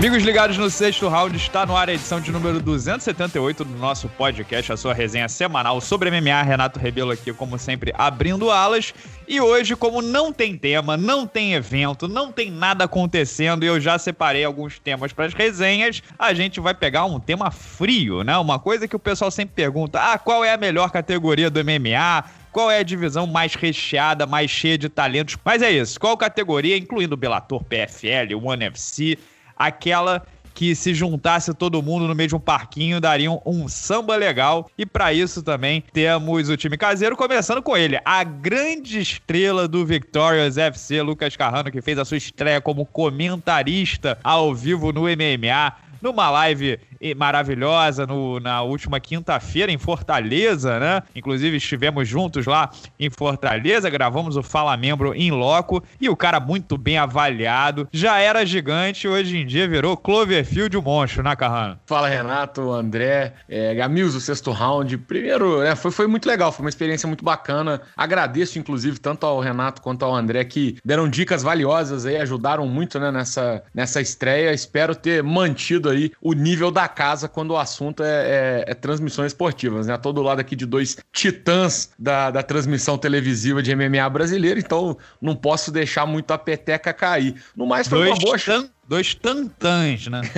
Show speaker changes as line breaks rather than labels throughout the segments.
Amigos ligados no sexto round, está no ar a edição de número 278 do nosso podcast, a sua resenha semanal sobre MMA. Renato Rebelo aqui, como sempre, abrindo alas. E hoje, como não tem tema, não tem evento, não tem nada acontecendo e eu já separei alguns temas para as resenhas, a gente vai pegar um tema frio, né? Uma coisa que o pessoal sempre pergunta: ah, qual é a melhor categoria do MMA? qual é a divisão mais recheada, mais cheia de talentos. Mas é isso. Qual categoria, incluindo Bellator, PFL, One FC, aquela que se juntasse todo mundo no mesmo parquinho dariam um, um samba legal. E para isso também temos o time caseiro, começando com ele, a grande estrela do Victorious FC, Lucas Carrano, que fez a sua estreia como comentarista ao vivo no MMA numa live maravilhosa no, na última quinta-feira em Fortaleza, né? Inclusive estivemos juntos lá em Fortaleza, gravamos o Fala Membro em Loco e o cara muito
bem avaliado. Já era gigante, hoje em dia virou Cloverfield o monstro, né, Carrano? Fala, Renato, André, é, Gamils, o sexto round. Primeiro, né, foi, foi muito legal, foi uma experiência muito bacana. Agradeço, inclusive, tanto ao Renato quanto ao André que deram dicas valiosas aí, ajudaram muito né, nessa, nessa estreia. Espero ter mantido aí o nível da casa quando o assunto é, é, é transmissões esportivas, né? Todo lado aqui de dois titãs da, da transmissão televisiva de MMA brasileira, então não posso deixar muito a peteca cair. No mais, foi dois uma boa. dois tantãs, né?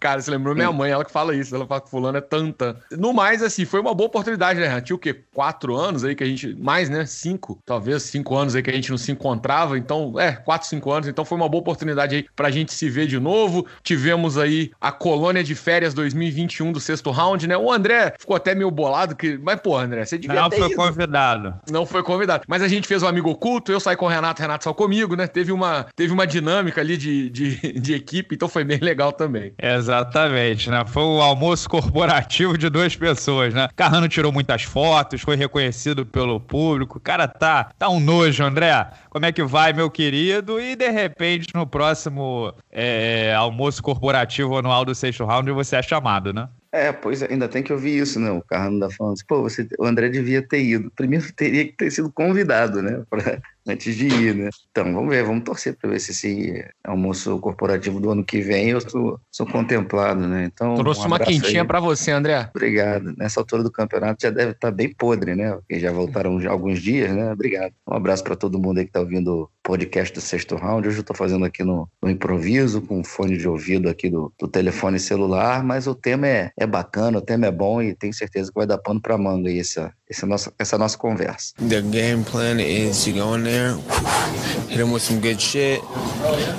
Cara, você lembrou minha mãe, ela que fala isso, ela fala que fulano é tanta. No mais, assim, foi uma boa oportunidade, né? Tinha o quê? Quatro anos aí que a gente. Mais, né? Cinco, talvez cinco anos aí que a gente não se encontrava. Então, é, quatro, cinco anos. Então foi uma boa oportunidade aí pra gente se ver de novo. Tivemos aí a colônia de férias 2021 do sexto round, né? O André ficou até meio bolado, que. Mas, pô, André, você devia. Não ter foi ido. convidado. Não foi convidado. Mas a gente fez o um amigo oculto, eu saí com o Renato, o Renato saiu comigo, né? Teve uma, teve uma dinâmica ali de, de, de equipe, então foi bem legal também.
É, exatamente. Exatamente, né? Foi o almoço corporativo de duas pessoas, né? Carrano tirou muitas fotos, foi reconhecido pelo público. Cara, tá, tá um nojo, André. Como é que vai, meu querido? E de repente, no próximo é, almoço corporativo anual do sexto round, você é chamado, né?
É, pois é, ainda tem que ouvir isso, né? O Carrano da tá falando assim, pô, você, o André devia ter ido. Primeiro teria que ter sido convidado, né? Pra antes de ir, né? Então, vamos ver, vamos torcer para ver se esse almoço corporativo do ano que vem eu sou, sou contemplado, né? Então, Trouxe um uma quentinha
para você, André.
Obrigado. Nessa altura do campeonato já deve estar tá bem podre, né? Porque já voltaram já alguns dias, né? Obrigado. Um abraço para todo mundo aí que está ouvindo o podcast do Sexto Round. Hoje eu estou fazendo aqui no, no, improviso, com fone de ouvido aqui do, do telefone celular, mas o tema é, é bacana, o tema é bom e tenho certeza que vai dar pano para manga aí essa, essa, nossa, essa nossa conversa.
The game plan is you go there there, hit him with some good shit,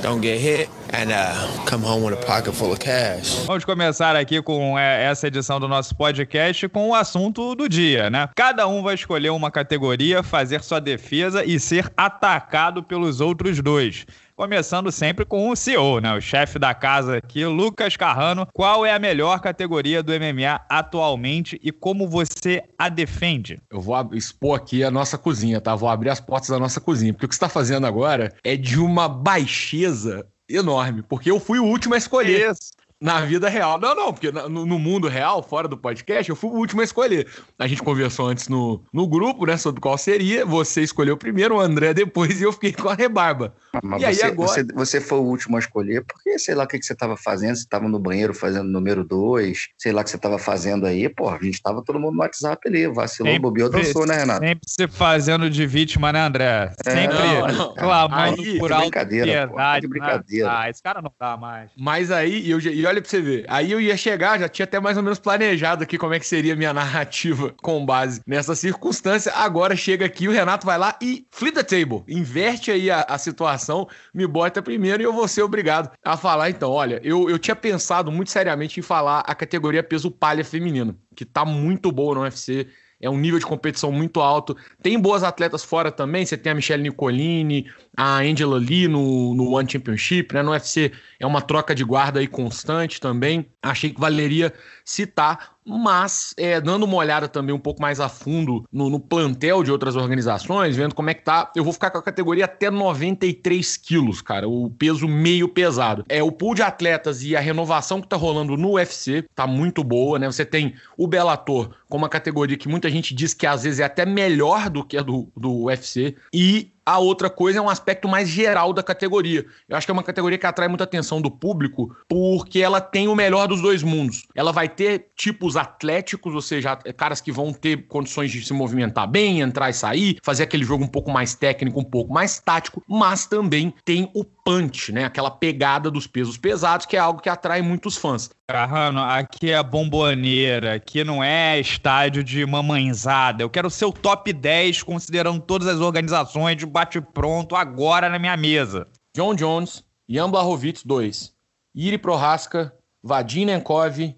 don't get hit. And, uh, come home with a pocket full of cash.
Vamos começar aqui com é, essa edição do nosso podcast com o assunto do dia, né? Cada um vai escolher uma categoria, fazer sua defesa e ser atacado pelos outros dois começando sempre com o CEO, né? O chefe da casa aqui, Lucas Carrano. Qual é a melhor categoria do MMA atualmente e como você a defende? Eu vou
expor aqui a nossa cozinha, tá? Vou abrir as portas da nossa cozinha, porque o que você está fazendo agora é de uma baixeza enorme, porque eu fui o último a escolher. Isso. Na vida real. Não, não, porque no, no, mundo real, fora do podcast, eu fui o último a escolher. A gente conversou antes no, no grupo, né, sobre qual seria. Você escolheu primeiro, o André depois, e eu fiquei com a rebarba. Ah, mas e você, aí agora... Você,
você, foi o último a escolher, porque sei lá o que, que você estava fazendo, você estava no banheiro fazendo número dois, sei lá o que você estava fazendo aí, pô, a gente estava todo mundo no WhatsApp ali, vacilou, sempre, bobeou, dançou, né, Renato?
Sempre se fazendo de vítima, né, André? É, sempre é, clamando aí, por alta tá
piedade. Pô, né? de brincadeira. Né? Ah, esse cara não dá mais. Mas aí, eu, eu olha pra você ver. Aí eu ia chegar, já tinha até mais ou menos planejado aqui como é que seria a minha narrativa com base nessa circunstância. Agora chega aqui, o Renato vai lá e flip the table. Inverte aí a, a situação, me bota primeiro e eu vou ser obrigado a falar. Então, olha, eu, eu tinha pensado muito seriamente em falar a categoria peso palha feminino, que tá muito boa no UFC é um nível de competição muito alto. Tem boas atletas fora também, você tem a Michelle Nicolini, a Angela Lee no, no One Championship, né? No UFC é uma troca de guarda aí constante também. Achei que valeria citar mas é, dando uma olhada também um pouco mais a fundo no, no, plantel de outras organizações, vendo como é que tá, eu vou ficar com a categoria até 93 quilos, cara, o peso meio pesado. É o pool de atletas e a renovação que tá rolando no UFC tá muito boa, né? Você tem o Bellator com uma categoria que muita gente diz que às vezes é até melhor do que a do, do UFC e a outra coisa é um aspecto mais geral da categoria. Eu acho que é uma categoria que atrai muita atenção do público porque ela tem o melhor dos dois mundos. Ela vai ter tipos atléticos, ou seja, é, caras que vão ter condições de se movimentar bem, entrar e sair, fazer aquele jogo um pouco mais técnico, um pouco mais tático, mas também tem o punch, né? Aquela pegada dos pesos pesados, que é algo que atrai muitos fãs. Carrano, aqui
é bomboneira, aqui não é estádio de mamãezada. Eu quero ser o top 10, considerando todas as organizações de bate-pronto agora na minha mesa. John
Jones, Jan Blahovic 2, Iri Prohaska, Vadim Nenkov,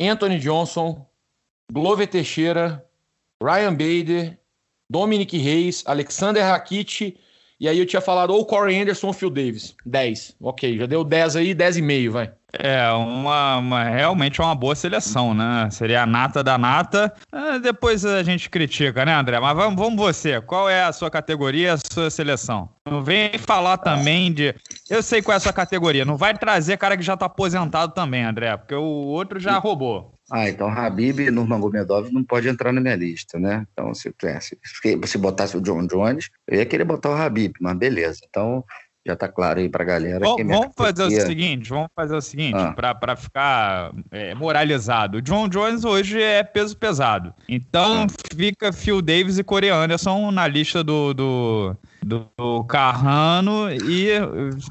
Anthony Johnson, Glover Teixeira, Ryan Bader, Dominic Reis, Alexander Rakitic e aí eu tinha falado ou Corey Anderson ou Phil Davis. 10. Ok, já deu 10 aí, 10,5, vai. É, uma, uma, realmente é uma
boa seleção, né? Seria a nata da nata. É, depois a gente critica, né, André? Mas vamos, vamos você. Qual é a sua categoria, a sua seleção? Não vem falar também de. Eu sei qual é a sua categoria. Não vai trazer cara que já tá aposentado também, André, porque o outro já
roubou. Ah, então Habib e Nurmagomedov não pode entrar na minha lista, né? Então, se, se, se botasse o John Jones, eu ia querer botar o Habib, mas beleza. Então, já tá claro aí pra galera. Bom, é vamos fazer o
seguinte, vamos fazer o seguinte, ah. pra, pra ficar é, moralizado. O John Jones hoje é peso pesado. Então ah. fica Phil Davis e Corey Anderson na lista do, do, do Carrano e eh,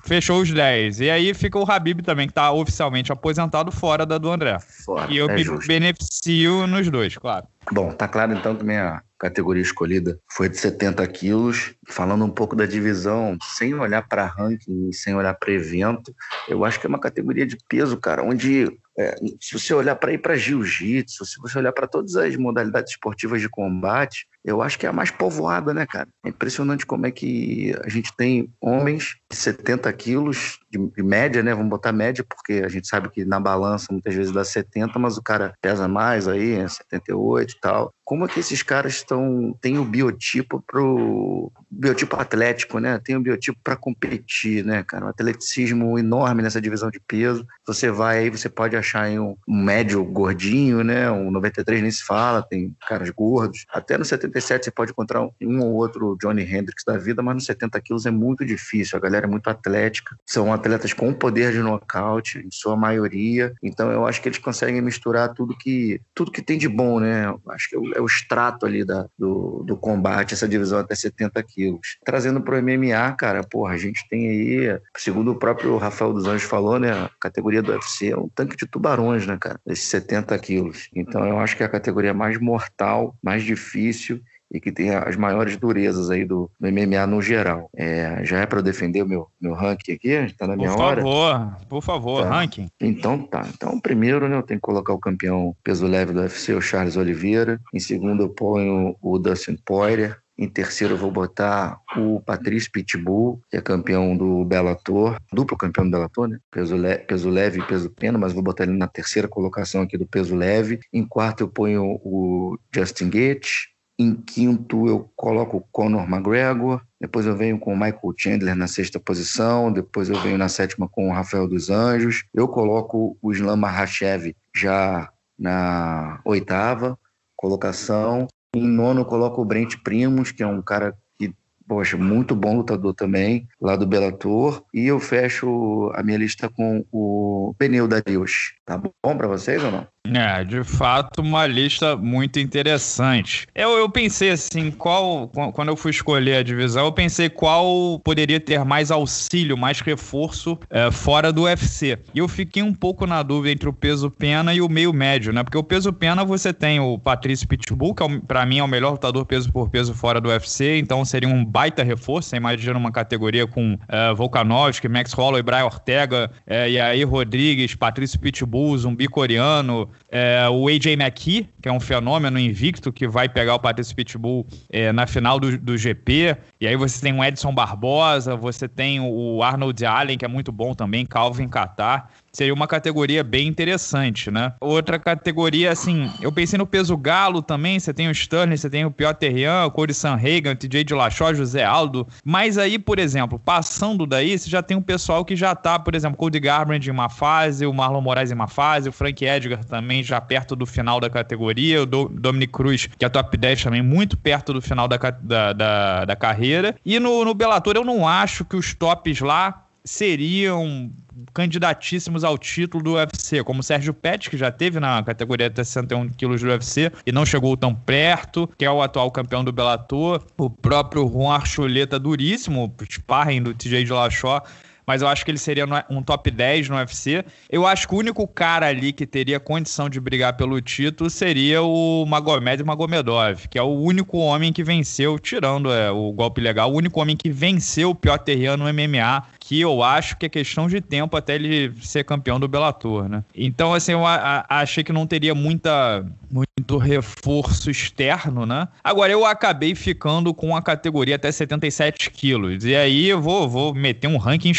fechou os 10. E aí fica o Habib também, que tá oficialmente aposentado fora da do André.
Fora, e eu é me justo.
beneficio nos dois, claro.
Bom, tá claro então que minha categoria escolhida foi de 70 quilos. Falando um pouco da divisão, sem olhar para ranking, sem olhar para evento, eu acho que é uma categoria de peso, cara, onde é, se você olhar para ir para jiu-jitsu, se você olhar para todas as modalidades esportivas de combate, eu acho que é a mais povoada, né, cara? É impressionante como é que a gente tem homens de 70 quilos, de, média, né? Vamos botar média, porque a gente sabe que na balança muitas vezes dá 70, mas o cara pesa mais aí, é né? 78 e tal. Como é que esses caras estão. Tem o biotipo pro. Biotipo atlético, né? Tem o biotipo para competir, né, cara? Um atleticismo enorme nessa divisão de peso. Você vai aí, você pode achar aí um, médio gordinho, né? Um 93 nem se fala, tem caras gordos. Até no 70 77 você pode encontrar um ou outro Johnny Hendrix da vida, mas nos 70 quilos é muito difícil. A galera é muito atlética, são atletas com poder de nocaute, em sua maioria. Então eu acho que eles conseguem misturar tudo que tudo que tem de bom, né? Acho que é o é extrato ali da, do, do combate, essa divisão até 70 quilos. Trazendo pro MMA, cara, porra, a gente tem aí, segundo o próprio Rafael dos Anjos falou, né? A categoria do UFC é um tanque de tubarões, né, cara? Esses 70 quilos. Então eu acho que é a categoria mais mortal, mais difícil e que tem as maiores durezas aí do, do MMA no geral. É, já é para eu defender o meu, meu ranking aqui? Está na minha por hora? Favor, por favor, tá. ranking. Então tá. Então, primeiro, né, eu tenho que colocar o campeão peso leve do UFC, o Charles Oliveira. Em segundo, eu ponho o Dustin Poirier. Em terceiro, eu vou botar o Patrício Pitbull, que é campeão do Bellator, duplo campeão do Bellator, né? Peso, le peso leve e peso pena, mas vou botar ele na terceira colocação aqui do peso leve. Em quarto, eu ponho o Justin Gates. Em quinto, eu coloco o Conor McGregor. Depois eu venho com o Michael Chandler na sexta posição. Depois eu venho na sétima com o Rafael dos Anjos. Eu coloco o Islam Mahashev já na oitava colocação. Em nono, eu coloco o Brent Primos, que é um cara que, poxa, muito bom lutador também, lá do Bellator. E eu fecho a minha lista com o da Darius. Tá bom para vocês ou não?
É, de fato, uma lista muito interessante. Eu, eu pensei assim, qual. Quando eu fui escolher a divisão, eu pensei qual poderia ter mais auxílio, mais reforço é, fora do UFC. E eu fiquei um pouco na dúvida entre o peso pena e o meio médio, né? Porque o peso pena você tem o Patrício Pitbull, que é, pra mim é o melhor lutador peso por peso fora do UFC, então seria um baita reforço. Você imagina uma categoria com é, Volkanovski, Max Holloway, Brian Ortega, é, e aí Rodrigues, Patrício Pitbull, zumbi coreano. É, o AJ McKee, que é um fenômeno invicto, que vai pegar o Patrício Pitbull é, na final do, do GP. E aí você tem o Edson Barbosa, você tem o Arnold Allen, que é muito bom também, Calvin Catar seria uma categoria bem interessante, né? Outra categoria, assim, eu pensei no peso galo também, você tem o Sterling, você tem o Piotr Rian, o Corey Sanhagan, o TJ de Lachó, José Aldo, mas aí, por exemplo, passando daí, você já tem um pessoal que já tá, por exemplo, Cody Garbrandt em uma fase, o Marlon Moraes em uma fase, o Frank Edgar também já perto do final da categoria, o Dominic Cruz, que é top 10 também, muito perto do final da, da, da, da carreira. E no, no Bellator eu não acho que os tops lá seriam candidatíssimos ao título do UFC, como Sérgio Pérez, que já teve na categoria até 61 quilos do UFC e não chegou tão perto, que é o atual campeão do Bellator, o próprio Juan Archuleta duríssimo, sparring do TJ de Lachó, mas eu acho que ele seria um top 10 no UFC. Eu acho que o único cara ali que teria condição de brigar pelo título seria o Magomed Magomedov, que é o único homem que venceu, tirando é, o golpe legal, o único homem que venceu o pior terreno no MMA que eu acho que é questão de tempo até ele ser campeão do Bellator, né? Então, assim, eu a, a, achei que não teria muita, muito reforço externo, né? Agora, eu acabei ficando com a categoria até 77 quilos. E aí eu vou, vou meter um ranking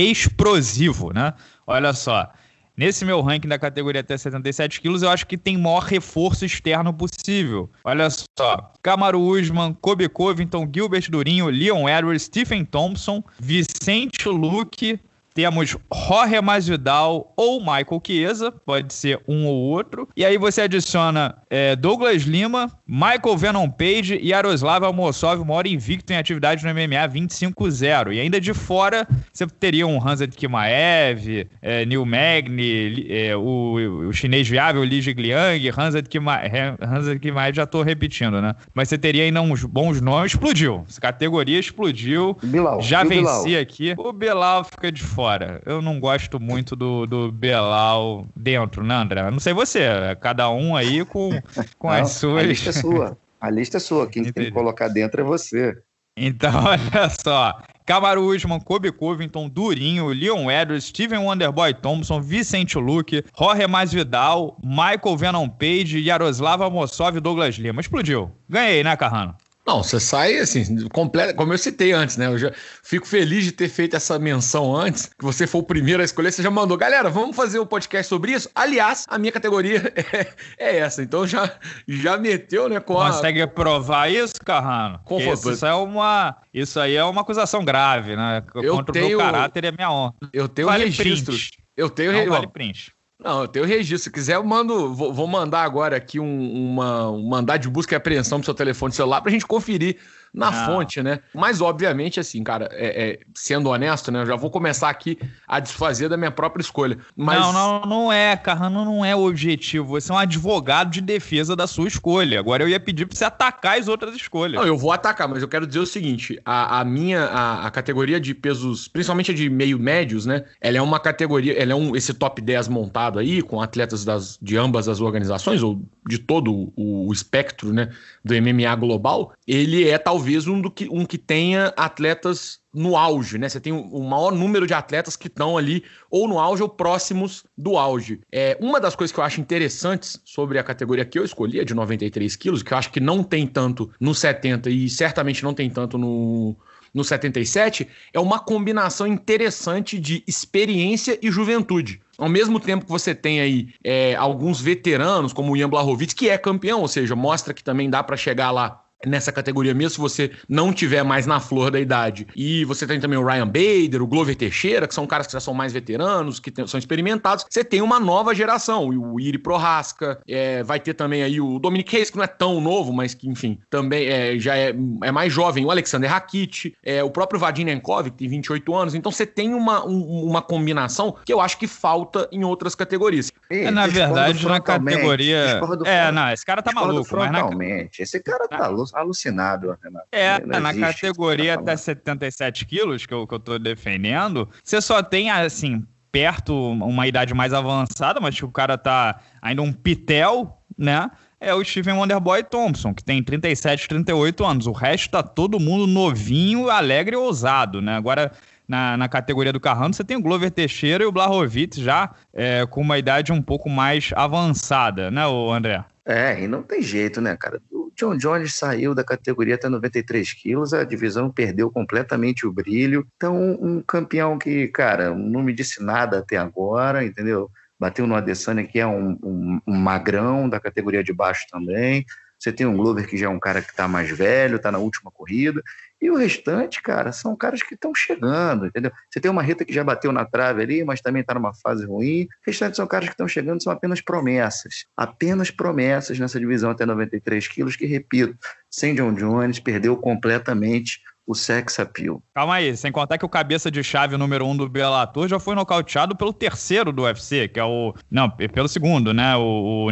explosivo, né? Olha só. Nesse meu ranking da categoria até 77 quilos, eu acho que tem maior reforço externo possível. Olha só: Camaro Usman, Kobe Covington, Gilbert Durinho, Leon Edwards, Stephen Thompson, Vicente Luque. Temos Jorge Masvidal ou Michael Chiesa, pode ser um ou outro. E aí você adiciona é, Douglas Lima, Michael Venom Page e Aroslav Almosov moram invicto em atividade no MMA 25-0. E ainda de fora, você teria um Hanset Kimaev, é, Neil Magni, é, o, o, chinês viável Li Jigliang, Hanset Kimaev, Kimaev, já estou repetindo, né? Mas você teria ainda uns bons nomes. Explodiu. Essa categoria explodiu. Bilal, já venci Bilal. aqui. O Belal fica de fora. Eu não gosto muito do, do Belal dentro, né, André? Não sei você. Cada um aí com com Não, as suas. A lista é sua.
A lista é sua. Quem Entendi. tem que colocar dentro é você.
Então, olha só. Camaro Usman, Kobe Covington, Durinho, Leon Edwards, Steven Wonderboy Thompson, Vicente Luque, Jorge Masvidal, Michael Venom Page, Yaroslava Mossov e Douglas Lima. Explodiu. Ganhei, né, Carrano?
Não, você sai assim, completo, como eu citei antes, né? Eu já fico feliz de ter feito essa menção antes, que você foi o primeiro a escolher, você já mandou, galera, vamos fazer um podcast sobre isso? Aliás, a minha categoria é, é essa, então já, já meteu, né? Com Consegue
a... provar isso, Carrano? Com isso, isso, é uma, isso aí é uma acusação grave, né? Eu Contra tenho, o meu caráter e a minha honra. Eu tenho vale registros.
Print. Eu tenho... Não, vale print. Não, eu tenho registro. Se quiser, eu mando. Vou, vou mandar agora aqui um, uma, um mandado de busca e apreensão pro seu telefone celular pra gente conferir na ah. fonte, né? Mas, obviamente, assim, cara, é, é, sendo honesto, né? Eu já vou começar aqui a desfazer da minha própria escolha. Mas... Não,
não, não é, Carrano, não é o objetivo. Você é um advogado de defesa da sua escolha. Agora eu ia pedir pra você atacar as outras escolhas. Não, eu
vou atacar, mas eu quero dizer o seguinte: a, a minha, a, a categoria de pesos, principalmente a de meio médios, né? Ela é uma categoria, ela é um, esse top 10 montado aí, com atletas das, de ambas as organizações, ou de todo o, o, espectro né, do MMA global, ele é talvez um, do que, um que tenha atletas no auge, né? Você tem o, o maior número de atletas que estão ali ou no auge ou próximos do auge. É Uma das coisas que eu acho interessantes sobre a categoria que eu escolhi, de 93 quilos, que eu acho que não tem tanto no 70 e certamente não tem tanto no, no 77 é uma combinação interessante de experiência e juventude. Ao mesmo tempo que você tem aí é, alguns veteranos, como o Ian Blahovic, que é campeão, ou seja, mostra que também dá para chegar lá nessa categoria, mesmo se você não tiver mais na flor da idade. E você tem também o Ryan Bader, o Glover Teixeira, que são caras que já são mais veteranos, que são experimentados. Você tem uma nova geração, o Iri Prohaska, é, vai ter também aí o Dominic Hayes que não é tão novo, mas que, enfim, também é, já é, é mais jovem, o Alexander Rakit, é, o próprio Vadim Nenkov, que tem 28 anos. Então você tem uma, um, uma combinação que eu acho que falta em outras categorias. É, na verdade, na categoria... É, não, esse cara tá maluco. Mas na...
Esse cara tá ah. louco alucinado, Renato. É, na tá
categoria até 77 quilos, que eu, que eu tô defendendo, você só tem, assim, perto, uma idade mais avançada, mas que tipo, o cara tá ainda um pitel, né? É o Steven Wonderboy Thompson, que tem 37, 38 anos. O resto tá todo mundo novinho, alegre e ousado, né? Agora, na, na categoria do Carrano, você tem o Glover Teixeira e o Blahovitz já é, com uma idade um pouco mais avançada, né, o André?
É, e não tem jeito, né, cara? o John Jones saiu da categoria até 93 quilos, a divisão perdeu completamente o brilho. Então, um campeão que, cara, não me disse nada até agora, entendeu? Bateu no Adesanya, que é um, um, um magrão da categoria de baixo também. Você tem um Glover que já é um cara que está mais velho, está na última corrida. E o restante, cara, são caras que estão chegando, entendeu? Você tem uma Rita que já bateu na trave ali, mas também está numa fase ruim. O restante são caras que estão chegando, são apenas promessas. Apenas promessas nessa divisão até 93 quilos, que, repito, sem John Jones, perdeu completamente o sex appeal.
Calma aí, sem contar que o cabeça de chave número um do Bellator já foi nocauteado pelo terceiro do UFC, que é o... Não, pelo segundo, né? O, o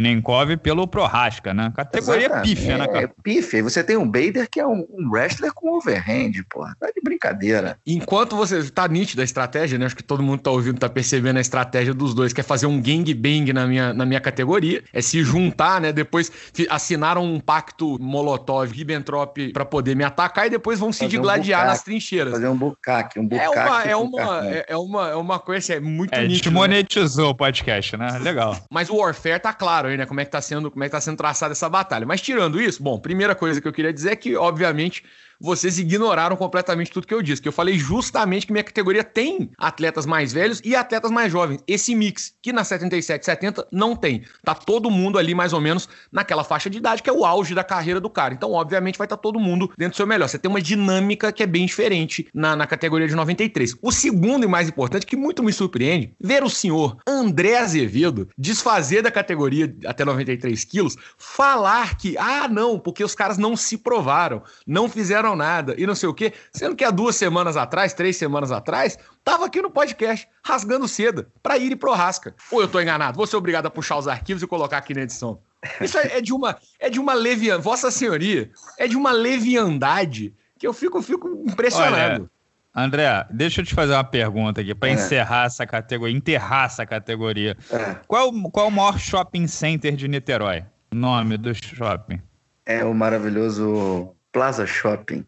e pelo Prohaska, né? Categoria Exatamente. pífia, né, cara? É, é
pífia. Você tem um Bader que é um, um wrestler com overhand, porra. Tá de brincadeira.
Enquanto você... Tá nítido a estratégia, né? Acho que todo mundo tá ouvindo, tá percebendo a estratégia dos dois, que é fazer um gangbang na minha, na minha categoria, é se juntar, né? Depois assinaram um pacto Molotov-Ribbentrop para poder me atacar e depois vão se gladiar bucaque, nas trincheiras. Fazer um bucaque, um é bucaque. É uma, é uma, é uma, é uma coisa é muito é, A gente monetizou né? o podcast, né? Legal. Mas o Warfare tá claro aí, né? Como é que tá sendo, como é que tá sendo traçada essa batalha. Mas tirando isso, bom, primeira coisa que eu queria dizer é que, obviamente, vocês ignoraram completamente tudo que eu disse. Que eu falei justamente que minha categoria tem atletas mais velhos e atletas mais jovens. Esse mix, que na 77, 70 não tem. Tá todo mundo ali mais ou menos naquela faixa de idade que é o auge da carreira do cara. Então, obviamente, vai estar tá todo mundo dentro do seu melhor. Você tem uma dinâmica que é bem diferente na, na categoria de 93. O segundo e mais importante, que muito me surpreende, ver o senhor André Azevedo desfazer da categoria até 93 quilos, falar que, ah, não, porque os caras não se provaram, não fizeram nada e não sei o quê. Sendo que há duas semanas atrás, três semanas atrás, tava aqui no podcast, rasgando seda, pra ir pro rasca. Ou eu tô enganado? Vou ser obrigado a puxar os arquivos e colocar aqui na edição. Isso é, é de uma é de uma leviandade. Vossa Senhoria, é de uma leviandade que eu fico, fico impressionado. Olha,
André, deixa eu te fazer uma pergunta aqui para é. encerrar essa categoria, enterrar essa categoria. É. Qual, qual o maior shopping center de Niterói? Nome do shopping?
É o maravilhoso Plaza Shopping.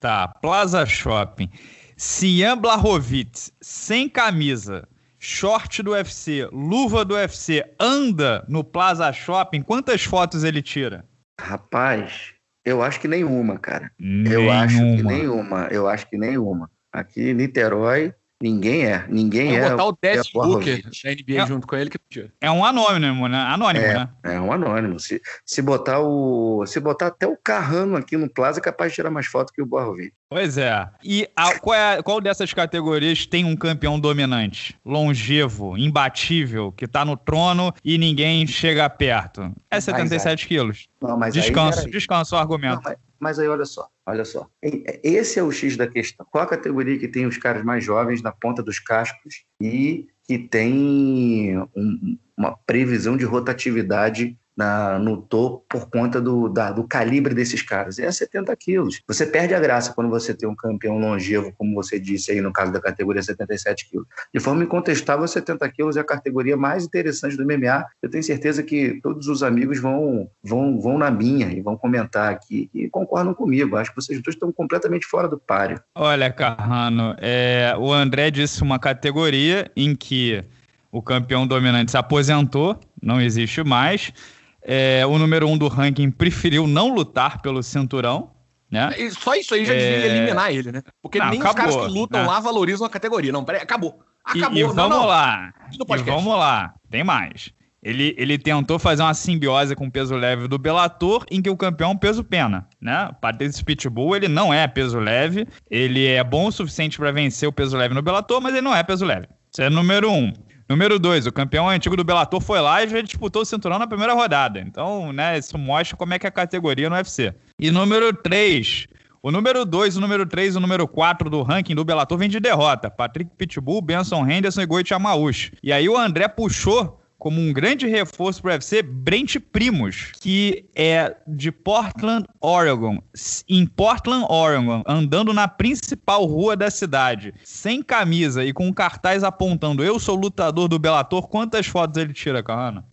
Tá, Plaza Shopping. Cian Blahovic, sem camisa, short do UFC, luva do UFC, anda no Plaza Shopping, quantas fotos ele tira?
Rapaz, eu acho que nenhuma, cara. Nenhuma. Eu acho que nenhuma. Eu acho que nenhuma. Aqui em Niterói, Ninguém é. Ninguém é. botar o Ted Booker
é a NBA é, junto com ele. Que... É um anônimo, né? Anônimo, é, né?
É um anônimo. Se, se, botar o, se botar até o Carrano aqui no Plaza, é capaz de tirar mais foto que o Borrovich.
Pois é. E a, qual, é, qual dessas categorias tem um campeão dominante, longevo, imbatível, que tá no trono e ninguém chega perto?
É 77
é. quilos. Não, mas descanso, aí, descanso o argumento. Não, mas... Mas aí, olha só,
olha só. Esse é o X da questão. Qual a categoria que tem os caras mais jovens na ponta dos cascos e que tem um, uma previsão de rotatividade na, no topo por conta do, da, do calibre desses caras. É 70 quilos. Você perde a graça quando você tem um campeão longevo, como você disse aí no caso da categoria 77 quilos. De forma incontestável, 70 quilos é a categoria mais interessante do MMA. Eu tenho certeza que todos os amigos vão, vão, vão na minha e vão comentar aqui e concordam comigo. Acho que vocês dois estão completamente fora do páreo.
Olha, Carrano, é, o André disse uma categoria em que o campeão dominante se aposentou, não existe mais é, o número um do ranking preferiu não lutar pelo cinturão. Né?
Só isso aí já devia é, eliminar ele, né? Porque não, nem acabou, os caras que lutam né? lá valorizam a categoria. Não, peraí, acabou. Acabou, e, e vamos não. lá.
E vamos lá, tem mais. Ele, ele tentou fazer uma simbiose com o peso leve do Bellator, em que o campeão é um peso pena, né? O Patrício Pitbull, ele não é peso leve, ele é bom o suficiente para vencer o peso leve no Bellator, mas ele não é peso leve. Isso é número um. Número dois, o campeão antigo do Bellator foi lá e já disputou o cinturão na primeira rodada. Então, né, isso mostra como é que é a categoria no UFC. E número três, o número 2, o número 3 e o número 4 do ranking do Bellator vem de derrota. Patrick Pitbull, Benson Henderson e Goiti Amaush. E aí o André puxou como um grande reforço para o UFC, Brent Primos, que é de Portland, Oregon. Em Portland, Oregon, andando na principal rua da cidade, sem camisa e com cartaz apontando eu sou lutador do Bellator, quantas fotos ele tira, Carrana?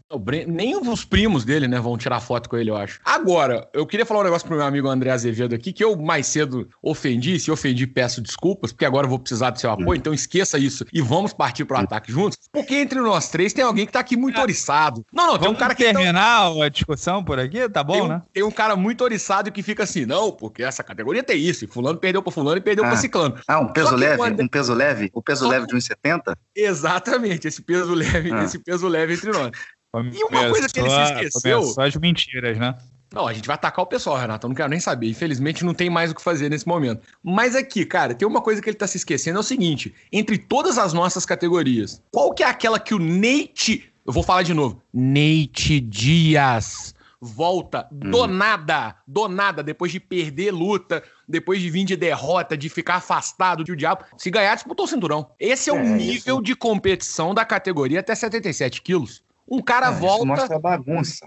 nem os
primos dele, né, vão tirar foto com ele, eu acho. Agora, eu queria falar um negócio pro meu amigo André Azevedo aqui, que eu mais cedo ofendi, se ofendi, peço desculpas, porque agora eu vou precisar do seu apoio, então esqueça isso e vamos partir pro ataque juntos, porque entre nós três tem alguém que tá aqui muito é. oriçado. Não, não, vamos tem um cara que... Tá- terminar tá... a discussão por aqui? Tá bom, tem um, né? Tem um cara muito oriçado que fica assim, não, porque essa categoria tem isso, e fulano perdeu pra fulano e perdeu ah. pra ciclano. Ah, um peso leve, André...
um peso leve, o peso ah. leve de
1,70? Exatamente, esse peso leve, ah. esse peso leve entre nós. Começou, e uma coisa que ele se esqueceu. Só as mentiras, né? Não, a gente vai atacar o pessoal, Renato. Eu não quero nem saber. Infelizmente, não tem mais o que fazer nesse momento. Mas aqui, cara, tem uma coisa que ele tá se esquecendo: é o seguinte: entre todas as nossas categorias, qual que é aquela que o Nate. Eu vou falar de novo: Nate Dias volta do hum. nada, do nada, depois de perder luta, depois de vir de derrota, de ficar afastado de o diabo. Se ganhar, disputou o cinturão. Esse é, é o nível isso. de competição da categoria até 77 quilos. O cara ah, volta,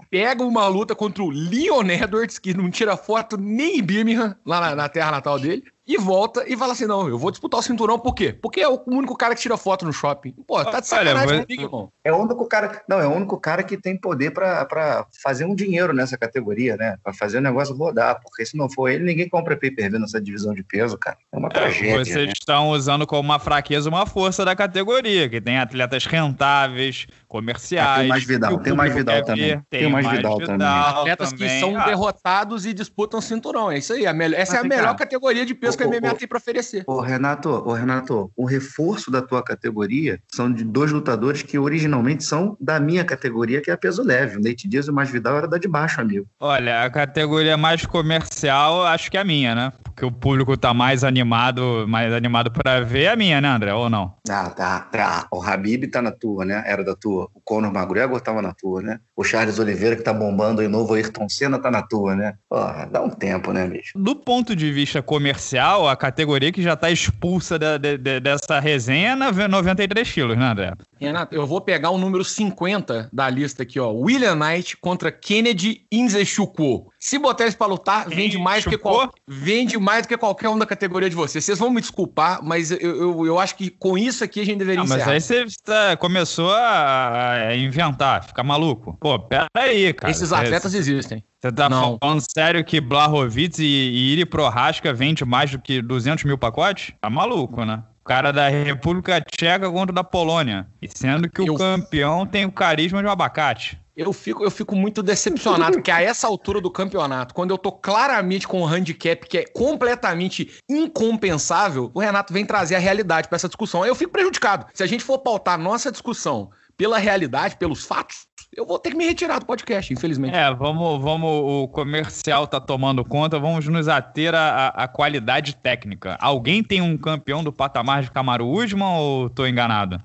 pega uma luta contra o Leon Edwards, que não tira foto nem em Birmingham, lá na, na terra natal dele e volta e fala assim: não, eu vou disputar o cinturão, por quê? Porque é o único cara que tira foto no shopping. Pô, tá de ah, sacanagem mas... irmão. É o único cara. Não, é o
único cara que tem poder para fazer um dinheiro nessa categoria, né? Pra fazer o negócio rodar. Porque se não for ele, ninguém compra pay per view nessa divisão de peso, cara. É uma é,
tragédia. Vocês né? estão usando como uma fraqueza uma força da categoria, que tem atletas rentáveis, comerciais. É, tem mais Vidal, tem mais Vidal também. Tem,
tem mais, Vidal, Vidal também. Atletas também. que são ah.
derrotados e disputam cinturão. É isso aí. Essa mas é a é melhor cara. categoria de peso coisa que o MMA tem
para oferecer. Ô, Renato, o Renato, o reforço da tua categoria são de dois lutadores que originalmente são da minha categoria, que é a peso leve. O Leite Dias e o Masvidal era da de baixo, amigo.
Olha, a categoria mais comercial acho que é a minha, né? Porque o público tá mais animado, mais animado para ver é a minha, né, André? Ou não?
Ah, tá, tá. O Habib tá na tua, né? Era da tua. O Conor McGregor tava na tua, né? O Charles Oliveira que tá bombando em novo, o Ayrton Senna tá na tua, né? dá um tempo, né, bicho?
Do ponto de vista comercial, a categoria que já está expulsa de, de, de, dessa resenha é
93 quilos, né, André? Renato, eu vou pegar o número 50 da lista aqui, ó. William Knight contra Kennedy Inzechukwu. Se botar eles pra lutar, vende mais, que qual... vende mais do que qualquer um da categoria de vocês. Vocês vão me desculpar, mas eu, eu, eu acho que com isso aqui a gente deveria ah, encerrar. Mas
aí você tá, começou a inventar, ficar maluco. Pô, pera aí, cara. Esses é, atletas existem. Você tá não. falando sério que Blahovic e, e Iri Prohaska vende mais do que 200 mil pacotes? Tá maluco, né? cara da República Tcheca contra o da Polônia. E sendo que eu... o campeão tem o carisma de um abacate. Eu fico, eu fico
muito decepcionado que a essa altura do campeonato, quando eu tô claramente com um handicap que é completamente incompensável, o Renato vem trazer a realidade para essa discussão. Aí eu fico prejudicado. Se a gente for pautar nossa discussão pela realidade, pelos fatos, eu vou ter que me retirar do podcast, infelizmente.
É, vamos, vamos o comercial tá tomando conta, vamos nos ater à, a qualidade técnica. Alguém tem um campeão do patamar de Camaro Usman ou tô enganado?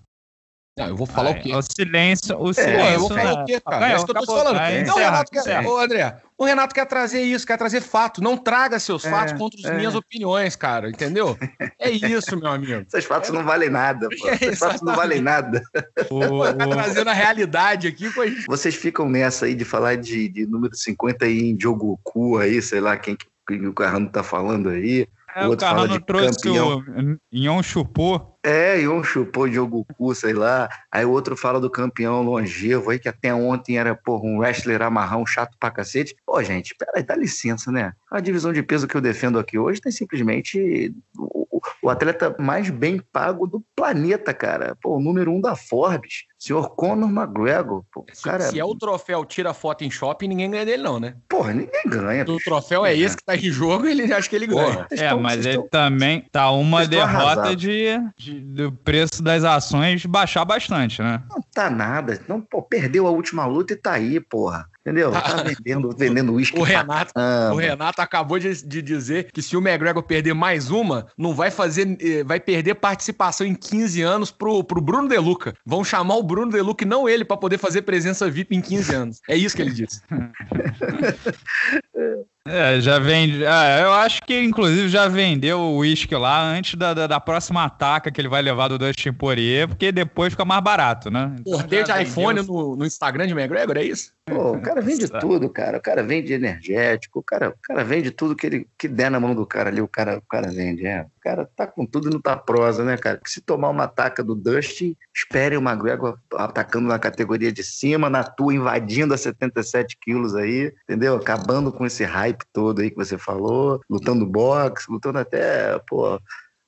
Não, eu vou falar Ai, o quê? O silêncio. O silêncio é, eu vou falar é, o quê, cara? Rafael, é isso que eu tô falando. encerra, Renato quer, ô, André,
o Renato quer trazer isso, quer trazer fato. Não traga seus é, fatos contra as é. minhas opiniões, cara, entendeu? É isso, meu amigo. Esses fatos não valem nada, pô. Esses fatos
não valem nada. Pô, tá trazendo a
realidade aqui.
Pô. Vocês ficam nessa aí de falar de, de número 50 aí em cu aí, sei lá quem que, o Carrano tá falando aí. É, o, o Carrano trouxe campeão. o Yon Chupô. É, e um chupou de Diogoku, sei lá. Aí o outro fala do campeão longevo aí, que até ontem era, porra, um wrestler amarrão chato pra cacete. Pô, gente, peraí, dá licença, né? A divisão de peso que eu defendo aqui hoje tem simplesmente o, o atleta mais bem pago do planeta, cara. Pô, o número um da Forbes. Senhor Conor McGregor. Pô, cara, se, é o
troféu tira foto em shopping, ninguém ganha dele, não, né? Porra, ninguém ganha. O troféu é, é esse que tá em jogo, ele acha que ele porra, ganha. É, estão, mas
ele estão, também tá uma derrota de, de, do preço das ações baixar bastante, né? Não
tá nada. Não, pô, perdeu a última luta e tá aí, porra. Entendeu? Ah. Tá vendendo, vendendo uísque. O, Renato, o
Renato acabou de, de, dizer que se o McGregor perder mais uma, não vai fazer. Eh, vai perder participação em 15 anos pro, pro Bruno Deluca. Vão chamar o Bruno Deluca e não ele para poder fazer presença VIP em 15 anos. É isso que ele disse.
É, já vende. Ah, eu acho que, inclusive, já vendeu o uísque lá antes da, da, da, próxima ataca que ele vai levar do Dustin Poirier, porque depois fica mais barato,
né?
Então, de iPhone no, no Instagram de McGregor, é isso? Pô, o
cara vende tudo, cara. O cara vende energético, o cara, o cara vende tudo que ele que der na mão do cara ali, o cara, o cara vende. É. O cara tá com tudo e não tá prosa, né, cara? Que se tomar uma ataca do Dustin, espere o McGregor atacando na categoria de cima, na tua, invadindo a 77 quilos aí, entendeu? Acabando com esse hype todo aí que você falou, lutando boxe, lutando até, pô,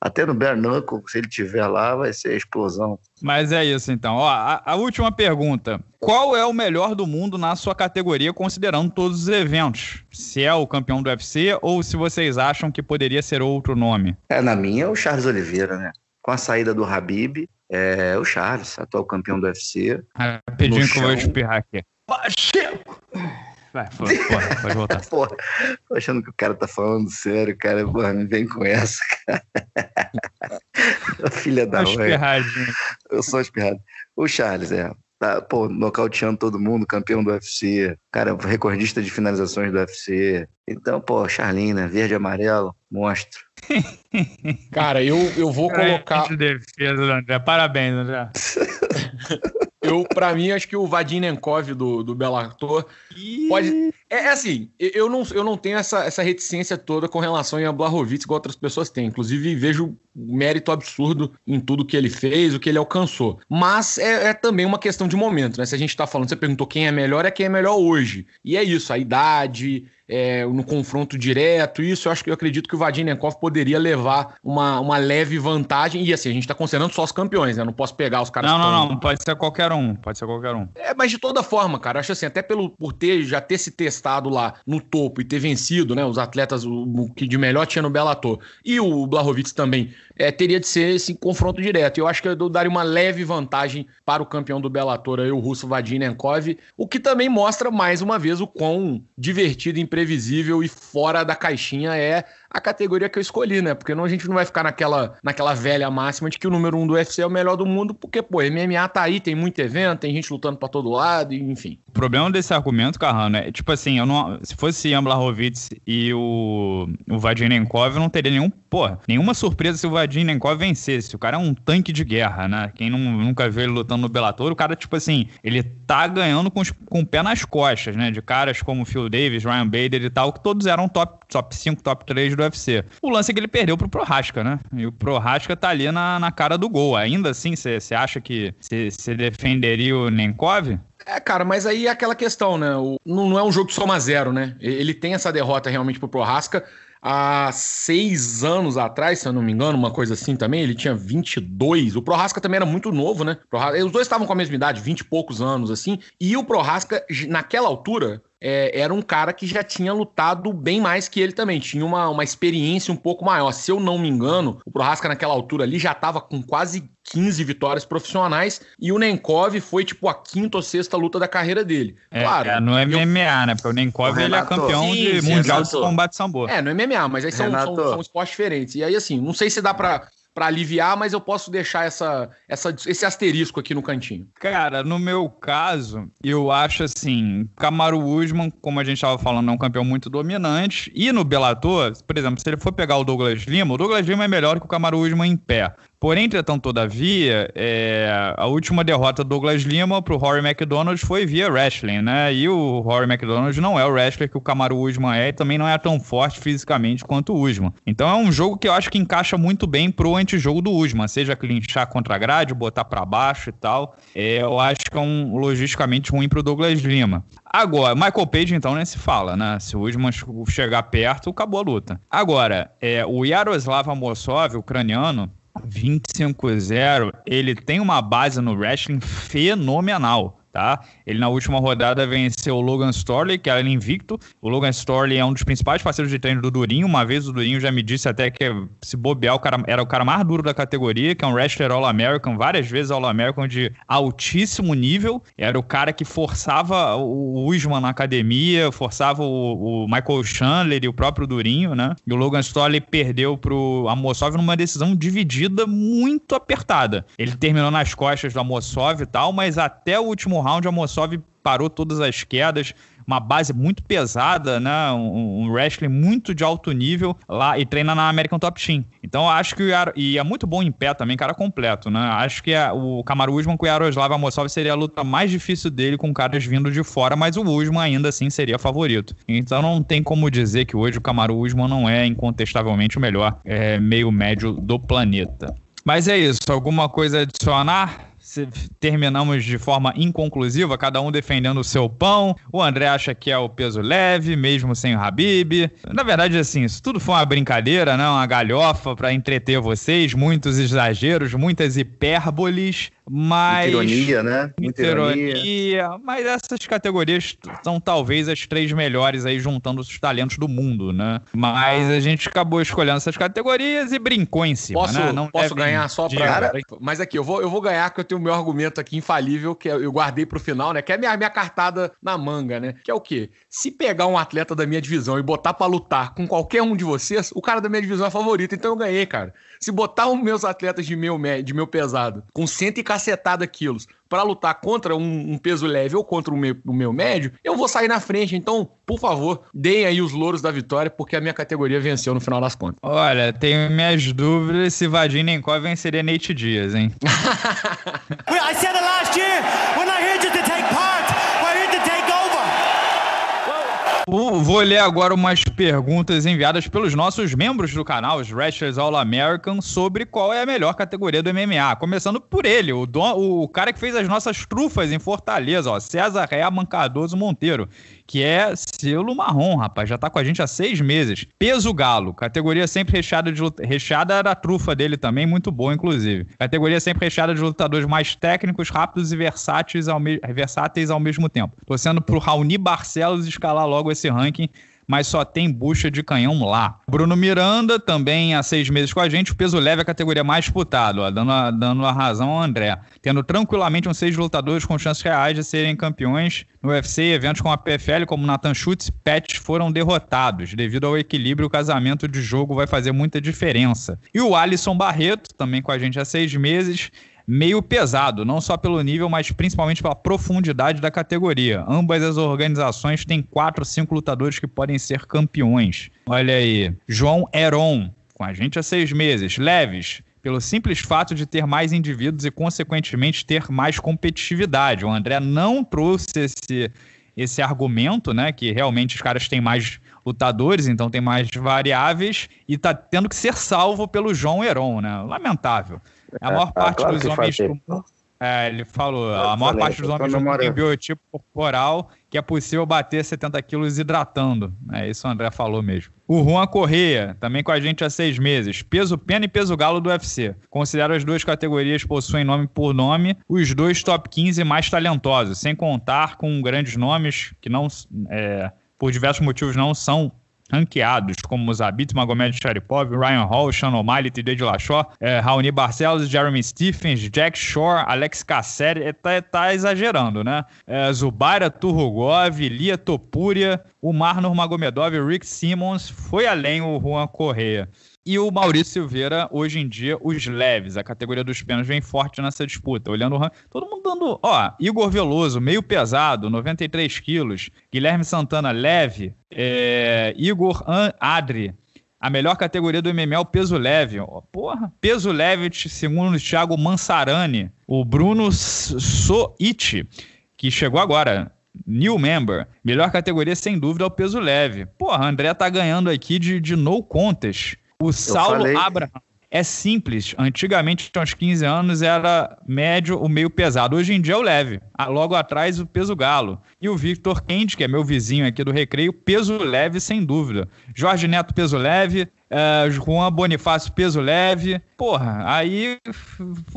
até no Bernacle, se ele tiver lá, vai ser explosão.
Mas é isso então. Ó, a, a, última pergunta: qual é o melhor do mundo na sua categoria, considerando todos os eventos? Se é o campeão do UFC ou se vocês acham que poderia
ser outro nome? É, na minha é o Charles Oliveira, né? Com a saída do Habib, é o Charles, atual campeão do UFC. Rapidinho que eu vou espirrar aqui. Pacheco! vai, porra, pode voltar. porra, tô achando que o cara tá falando sério, cara. Porra, me vem com essa, cara. Filha da mãe. Né? Eu sou espirrado. O Charles, é. Tá, pô, nocauteando todo mundo, campeão do UFC, cara, recordista de finalizações do UFC. Então, pô, Charlina, verde e amarelo, monstro.
cara, eu, eu vou é colocar. De defesa, André. Parabéns,
André. Eu, para mim, acho que o Vadim Nenkov do, do Bellator pode, é, é, assim, eu não, eu não tenho essa, essa reticência toda com relação a Blahovic, igual outras pessoas têm. Inclusive, vejo mérito absurdo em tudo que ele fez, o que ele alcançou. Mas é, é também uma questão de momento, né? Se a gente tá falando, você perguntou quem é melhor, é quem é melhor hoje. E é isso, a idade, é, no confronto direto, isso eu acho que eu acredito que o Vadim Vadinenkov poderia levar uma, uma leve vantagem. E assim, a gente tá considerando só os campeões, né? Eu não posso pegar os caras. Não, não, tão... não,
pode ser qualquer um, pode ser qualquer um.
É, mas de toda forma, cara, acho assim, até pelo por ter já ter se testado estado lá no topo e ter vencido, né, os atletas o, o que de melhor tinha no Bellator e o Blahovitz também, é, teria de ser esse confronto direto. Eu acho que eu daria uma leve vantagem para o campeão do Bellator, aí, o russo Vadinenkov, o que também mostra mais uma vez o quão divertido, imprevisível e fora da caixinha é a categoria que eu escolhi, né? Porque não, a gente não vai ficar naquela, naquela velha máxima de que o número um do UFC é o melhor do mundo, porque, pô, MMA tá aí, tem muito evento, tem gente lutando para todo lado, enfim.
O problema desse argumento, Carrano, é tipo assim, eu não, se fosse Ian Blachowicz e o, o Vadim Nenkov, eu não teria nenhum, porra, nenhuma surpresa se o Vadim Nenkov vencesse. O cara é um tanque de guerra, né? Quem não, nunca viu ele lutando no Bellator, o cara, tipo assim, ele tá ganhando com, os, com o pé nas costas, né? De caras como Phil Davis, Ryan Bader e tal, que todos eram top, top 5, top 3 do do UFC. O lance é que ele perdeu pro Prohaska, né? E o Prohaska tá ali na, na cara do gol. Ainda assim, você
acha que você
defenderia o Nenkov?
É, cara, mas aí é aquela questão, né? O, não, não, é um jogo de soma zero, né? Ele tem essa derrota realmente pro Prohaska. Há seis anos atrás, se eu não me engano, uma coisa assim também, ele tinha 22. O Prohaska também era muito novo, né? Prohaska, os dois estavam com a mesma idade, 20 e poucos anos, assim. E o Prohaska, naquela altura, é, era um cara que já tinha lutado bem mais que ele também, tinha uma, uma experiência um pouco maior. Se eu não me engano, o Prohaska naquela altura ali já estava com quase 15 vitórias profissionais e o Nenkov foi tipo a quinta ou sexta luta da carreira dele. É, claro. É, no MMA,
é eu... né? Porque o Nenkov ele é campeão sim, de sim, mundial Renato. de combate
sambo. É, no é MMA, mas aí são, são, são, esportes diferentes. E aí assim, não sei se dá para para aliviar, mas eu posso deixar essa, essa, esse asterisco aqui no cantinho.
Cara, no meu caso, eu acho assim, Camaro Usman, como a gente estava falando, é um campeão muito dominante, e no Bellator, por exemplo, se ele for pegar o Douglas Lima, o Douglas Lima é melhor que o Camaro Usman em pé. Porém, entretanto, todavia, é, a última derrota do Douglas Lima para o Rory McDonald foi via wrestling, né? E o Rory McDonald não é o wrestler que o Camaro Usman é e também não é tão forte fisicamente quanto o Usman. Então é um jogo que eu acho que encaixa muito bem pro antijogo do Usman, seja clinchar contra a grade, botar para baixo e tal. É, eu acho que é um logisticamente ruim pro Douglas Lima. Agora, Michael Page então nem se fala, né? Se o Usman chegar perto, acabou a luta. Agora, é, o Yaroslav Amosov, ucraniano, 25-0, ele tem uma base no wrestling fenomenal tá? Ele na última rodada venceu o Logan Storley, que é era invicto. O Logan Storley é um dos principais parceiros de treino do Durinho. Uma vez o Durinho já me disse até que se bobear, o cara, era o cara mais duro da categoria, que é um wrestler All-American, várias vezes All-American de altíssimo nível. Era o cara que forçava o Usman na academia, forçava o, o Michael Chandler e o próprio Durinho, né? E o Logan Storley perdeu pro Amosov numa decisão dividida muito apertada. Ele terminou nas costas do Amosov e tal, mas até o último último round, Almosov parou todas as quedas, uma base muito pesada, né? Um, um, wrestling muito de alto nível lá e treina na American Top Team. Então acho que o Iaro, e é muito bom em pé também, cara completo, né? Acho que a, é, o Kamaru Usman com o Yaroslav Amosov seria a luta mais difícil dele com caras vindo de fora, mas o Usman ainda assim seria favorito. Então não tem como dizer que hoje o Kamaru Usman não é incontestavelmente o melhor é, meio médio do planeta. Mas é isso, alguma coisa a adicionar? terminamos de forma inconclusiva, cada um defendendo o seu pão. O André acha que é o peso leve, mesmo sem o Habib. Na verdade, assim, isso tudo foi uma brincadeira, né? Uma galhofa para entreter vocês, muitos exageros, muitas hipérboles. Mas. Ironia, né? Muita ironia. ironia. Mas essas categorias são talvez as três melhores aí, juntando os talentos do mundo, né? Mas a gente acabou escolhendo essas categorias e brincou em cima. Posso, né? Não posso ganhar só pra. Cara...
Mas aqui, eu vou, eu vou ganhar, porque eu tenho o meu argumento aqui infalível, que é, eu guardei pro final, né? Que é a minha, minha cartada na manga, né? Que é o quê? Se pegar um atleta da minha divisão e botar para lutar com qualquer um de vocês, o cara da minha divisão é favorito, então eu ganhei, cara. Se botar os meus atletas de meu, de meu pesado com cento e cacetada quilos para lutar contra um, um, peso leve ou contra o meu, o meu, médio, eu vou sair na frente. Então, por favor, deem aí os louros da vitória, porque a minha categoria venceu no final das contas.
Olha, tenho minhas dúvidas se Vadim Nenkov venceria Nate Dias, hein?
I said it last year!
vou ler agora umas perguntas enviadas pelos nossos membros do canal, os Wrestlers All American, sobre qual é a melhor categoria do MMA. Começando por ele, o, don, o cara que fez as nossas trufas em Fortaleza, ó, César Ré Mancadoso Monteiro que é selo marrom, rapaz. Já tá com a gente há seis meses. Peso galo, categoria sempre recheada de recheada era a trufa dele também, muito boa, inclusive. Categoria sempre recheada de lutadores mais técnicos, rápidos e versáteis ao, me... versáteis ao mesmo tempo. Tô pro Raoni Barcelos escalar logo esse ranking mas só tem bucha de canhão lá. Bruno Miranda, também há seis meses com a gente, o peso leve é a categoria mais disputada, dando, a, dando a razão ao André, tendo tranquilamente uns seis lutadores com chances reais de serem campeões no UFC e eventos com a PFL, como Nathan Schutz e Pet, foram derrotados. Devido ao equilíbrio, o casamento de jogo vai fazer muita diferença. E o Alisson Barreto, também com a gente há seis meses, meio pesado, não só pelo nível, mas principalmente pela profundidade da categoria. Ambas as organizações têm quatro, cinco lutadores que podem ser campeões. Olha aí, João Heron, com a gente há seis meses. Leves, pelo simples fato de ter mais indivíduos e, consequentemente, ter mais competitividade. O André não trouxe esse, esse argumento, né? Que realmente os caras têm mais lutadores, então tem mais variáveis, e tá tendo que ser salvo pelo João Heron, né? Lamentável. A maior ah, parte claro dos homens É, ele falou, a maior parte dos homens não tem biotipo corporal que é possível bater 70 quilos hidratando. É isso o André falou mesmo. O Juan Correia, também com a gente há seis meses. Peso pena e peso galo do UFC. Considero as duas categorias possuem nome por nome os dois top 15 mais talentosos, sem contar com grandes nomes que não... É, por diversos motivos não são ranqueados, como Zabit, Magomed Sharipov, Ryan Hall, Sean O'Malley, TJ de Lachó, é, Raoni Barcelos, Jeremy Stephens, Jack Shore, Alex Casseri, está eh, tá exagerando, né? É, Zubaira Turrugov, Lia Topuria, o Marnor Magomedov, Rick Simmons, foi além o Juan Correa. E o Maurício Silveira, hoje em dia, os leves. A categoria dos pênaltis vem forte nessa disputa. Olhando o ranking, todo mundo dando. Ó, Igor Veloso, meio pesado, 93 quilos. Guilherme Santana, leve. É, Igor An Adri, a melhor categoria do MMA, o peso leve. ó porra, peso leve, segundo o Thiago Mansarani. O Bruno Soiti, que chegou agora, new member. Melhor categoria, sem dúvida, é o peso leve. Porra, André tá ganhando aqui de, de no contest. O Saulo Abraham. É simples. Antigamente, uns 15 anos, era médio, o meio pesado. Hoje em dia é o leve. Ah, logo atrás, o peso galo. E o Victor Kendi, que é meu vizinho aqui do Recreio, peso leve, sem dúvida. Jorge Neto, peso leve. Uh, Juan Bonifácio, peso leve. Porra, aí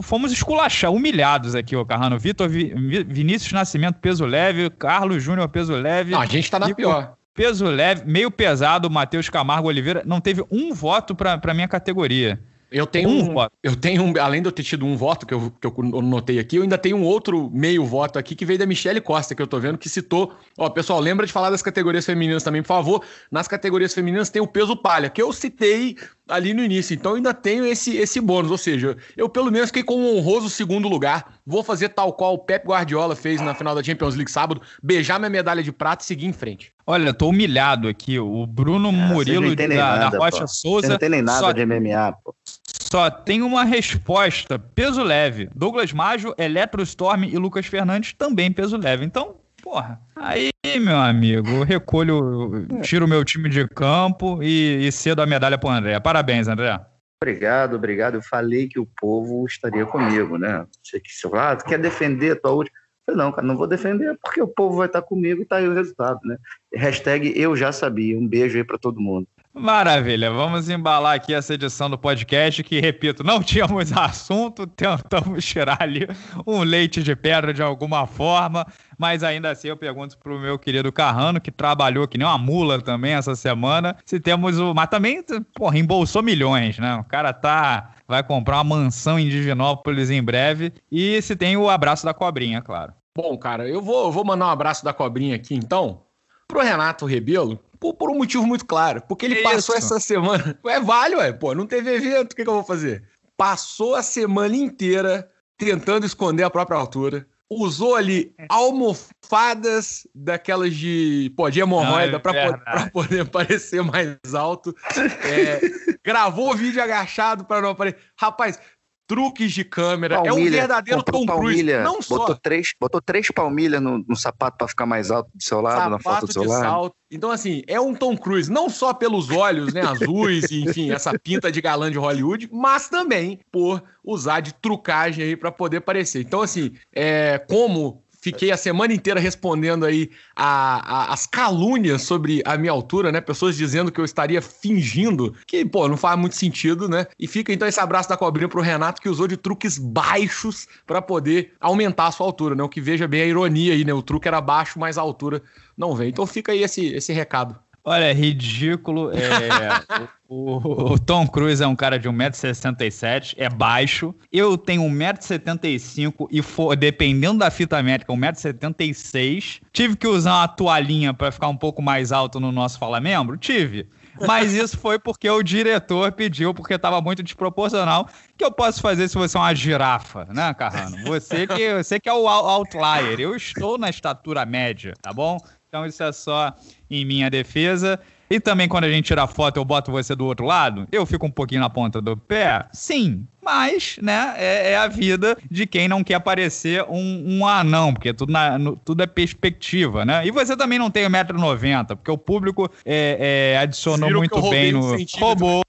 fomos esculachar, humilhados aqui, o Carrano. Vitor Vi Vinícius Nascimento, peso leve. Carlos Júnior, peso leve. Não, a gente tá na e pior. Peso leve, meio pesado, Matheus Camargo Oliveira, não teve um voto para
minha categoria. Eu tenho um, um voto. Eu tenho um, além de eu ter tido um voto que eu, que eu notei aqui, eu ainda tenho um outro meio voto aqui que veio da Michelle Costa, que eu tô vendo, que citou. Ó, pessoal, lembra de falar das categorias femininas também, por favor. Nas categorias femininas tem o peso palha, que eu citei ali no início. Então ainda tenho esse, esse bônus. Ou seja, eu pelo menos fiquei com um honroso segundo lugar. Vou fazer tal qual o Pep Guardiola fez na final da Champions League sábado, beijar minha medalha de prata e seguir em frente.
Olha, tô humilhado aqui. O Bruno é, Murilo da, nada, da, Rocha pô. Souza. Você não tem nem nada só... de MMA, pô. Só tem uma resposta: peso leve. Douglas Maggio, Storm e Lucas Fernandes também peso leve. Então, porra. Aí, meu amigo, eu recolho, é. tiro o meu time de campo e, e cedo a medalha pro André. Parabéns,
André. Obrigado, obrigado. Eu falei que o povo estaria comigo, né? Você que seu lado ah, quer defender a tua última. Eu falei, não, cara, não vou defender porque o povo vai estar comigo e tá aí o resultado, né? Hashtag eu já sabia. Um beijo aí para todo mundo.
Maravilha, vamos embalar aqui essa edição do podcast que, repito, não tínhamos assunto, tentamos tirar ali um leite de pedra de alguma forma, mas ainda assim eu pergunto pro meu querido Carrano, que trabalhou que nem uma mula também essa semana, se temos o... Mas também, porra, embolsou milhões, né? O cara tá... vai comprar uma mansão em Divinópolis em breve e se tem o
abraço da cobrinha, claro. Bom, cara, eu vou, eu vou mandar um abraço da cobrinha aqui, então, pro Renato Rebelo, por, por um motivo muito claro. Porque ele é passou isso? essa semana. É vale, ué. Pô, não teve evento, o que, que eu vou fazer? Passou a semana inteira tentando esconder a própria altura usou ali almofadas daquelas de, pô, de hemorroida é para poder parecer mais alto. É, gravou o vídeo agachado para não aparecer. Rapaz, truques de câmera. Palmilha, é um verdadeiro Tom Cruise. Não só. Botou
três, botou três palmilhas no, no sapato para ficar mais alto do seu lado, sapato na foto do seu lado. Salto.
Então, assim, é um Tom Cruise, não só pelos olhos, né, azuis, enfim, essa pinta de galã de Hollywood, mas também por usar de trucagem aí para poder parecer. Então, assim, é, como Fiquei a semana inteira respondendo aí a, a, as calúnias sobre a minha altura, né? Pessoas dizendo que eu estaria fingindo, que, pô, não faz muito sentido, né? E fica então esse abraço da cobrinha pro Renato, que usou de truques baixos para poder aumentar a sua altura, né? O que veja bem a ironia aí, né? O truque era baixo, mas a altura não veio. Então fica aí esse, esse recado. Olha, é ridículo.
É... O, o Tom Cruise é um cara de 1,67m, é baixo. Eu tenho 1,75m e, for, dependendo da fita métrica, 1,76m. Tive que usar uma toalhinha para ficar um pouco mais alto no nosso Fala Membro? Tive. Mas isso foi porque o diretor pediu, porque estava muito desproporcional. O que eu posso fazer se você é uma girafa, né, Carrano? Você que, você que é o outlier. Eu estou na estatura média, tá bom? Então isso é só em minha defesa. E também quando a gente tira foto, eu boto você do outro lado. Eu fico um pouquinho na ponta do pé. Sim, mas, né, é, é, a vida de quem não quer parecer um, um anão, porque tudo, na, no, tudo é perspectiva, né? E você também não tem 1,90m, porque o público é, é, adicionou Ciro muito bem no. Roubou,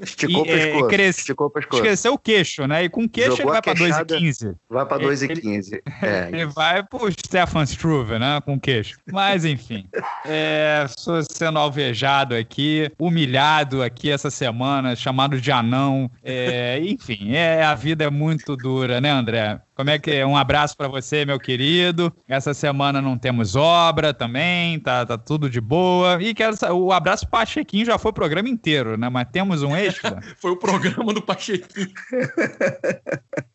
Esticou, e, o é, pescoço, cres... esticou
o pescoço. Cresceu
o queixo, né? E com queixo Jogou ele vai para 2,15.
Vai para 2,15. É, ele
vai vai pro Stefan Struve, né? Com queixo. Mas, enfim. é, sou sendo alvejado aqui, humilhado aqui essa semana, chamado de anão. É, enfim, é, a vida é muito dura, né, André? Como é que é? Um abraço para você, meu querido. Essa semana não temos obra também, tá, tá tudo de boa. E quero o abraço Pachequinho já foi o programa inteiro, né? Mas temos um extra.
foi o programa do Pachequinho.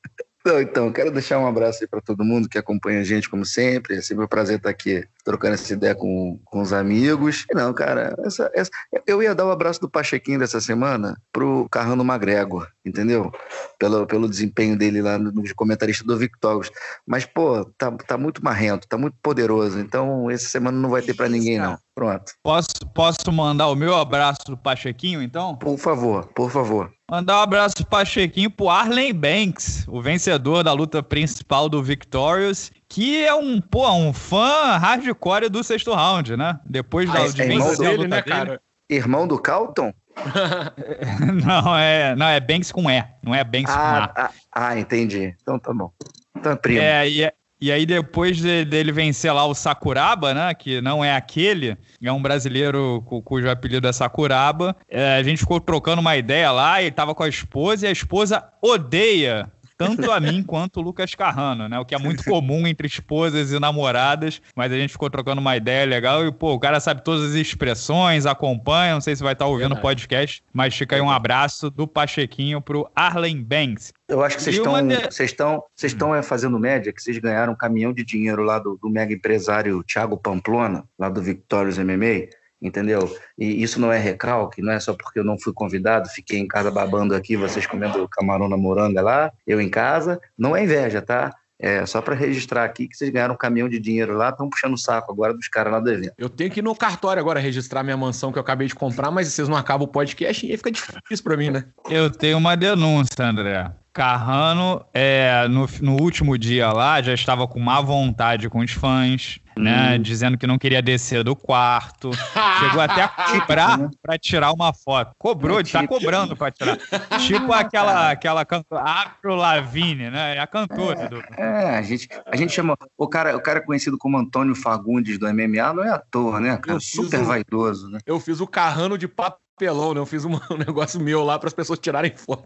Não, então, então quero deixar um abraço aí para todo mundo que acompanha a gente, como sempre. É sempre um prazer estar aqui trocando essa ideia com, com os amigos. Não, cara, essa, essa... eu ia dar o um abraço do Pachequinho dessa semana pro Carrano Magrego, entendeu? Pelo, pelo desempenho dele lá no, no comentarista do Victogos. Mas, pô, tá, tá muito marrento, tá muito poderoso. Então, essa semana não vai ter para ninguém, não. Pronto.
Posso, posso mandar o meu abraço do Pachequinho, então?
Por favor, por favor.
Mandar um abraço para Chequinho pro Arlen Banks, o vencedor da luta principal do Victorious, que é um, pô, um fã hardcore do sexto round, né? Depois ah, da, de é dele, luta né, dele. Né, cara?
Irmão do Calton?
não, é, não, é Banks com E, não é Banks ah, com A. Ah,
ah, ah, entendi. Então tá bom. Então é primo. É,
e é, e aí, depois dele de, vencer lá o Sakuraba, né? Que não é aquele, é um brasileiro cu, cujo apelido é Sakuraba. É, a gente ficou trocando uma ideia lá, ele tava com a esposa, e a esposa odeia tanto a mim quanto o Lucas Carrano, né? O que é muito comum entre esposas e namoradas, mas a gente ficou trocando uma ideia legal e, pô, o cara sabe todas as expressões, acompanha, não sei se vai estar tá ouvindo o podcast, mas fica aí um abraço do Pachequinho pro Arlen Banks.
Eu acho que vocês estão, vocês estão, vocês estão eh, fazendo média que vocês ganharam um caminhão de dinheiro lá do, do mega empresário Thiago Pamplona, lá do Victorious MMA entendeu? E isso não é recalque, não é só porque eu não fui convidado, fiquei em casa babando aqui, vocês comendo camarão na moranga lá, eu em casa, não é inveja, tá? É só para registrar aqui que vocês ganharam um caminhão de dinheiro lá, estão puxando o saco agora dos caras lá do evento.
Eu tenho que ir no cartório agora registrar minha mansão que eu acabei de comprar, mas vocês não acabam o podcast e aí fica difícil para mim, né?
Eu tenho uma denúncia, André. Carrano, é, no, no último dia lá, já estava com má vontade com os fãs né? Hum. Dizendo que não queria descer do quarto. Chegou até a cobrar uhum. para tirar uma foto. Cobrou, está cobrando para tirar. tipo ah, aquela, aquela cantora Afro Lavigne, né? É a cantora é, do.
É, a gente, a gente chama. O cara, o cara conhecido como Antônio Fagundes do MMA não é à toa, né? Cara, super vaidoso, né?
Eu fiz o carrano de papo papelão, né? Eu fiz um, negócio meu lá para as pessoas tirarem foto.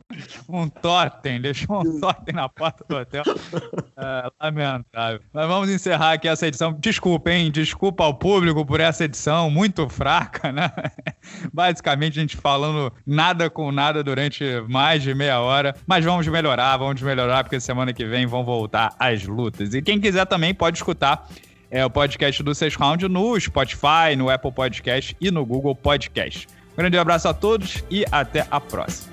Um totem, deixou um totem na porta do hotel. É, lamentável. Mas vamos encerrar aqui essa edição. Desculpa, hein? Desculpa ao público por essa edição muito fraca, né? Basicamente, a gente falando nada com nada durante mais de meia hora. Mas vamos melhorar, vamos melhorar, porque semana que vem vão voltar as lutas. E quem quiser também pode escutar é, o podcast do Seis Round no Spotify, no Apple Podcast e no Google Podcast grande abraço a todos e até a próxima.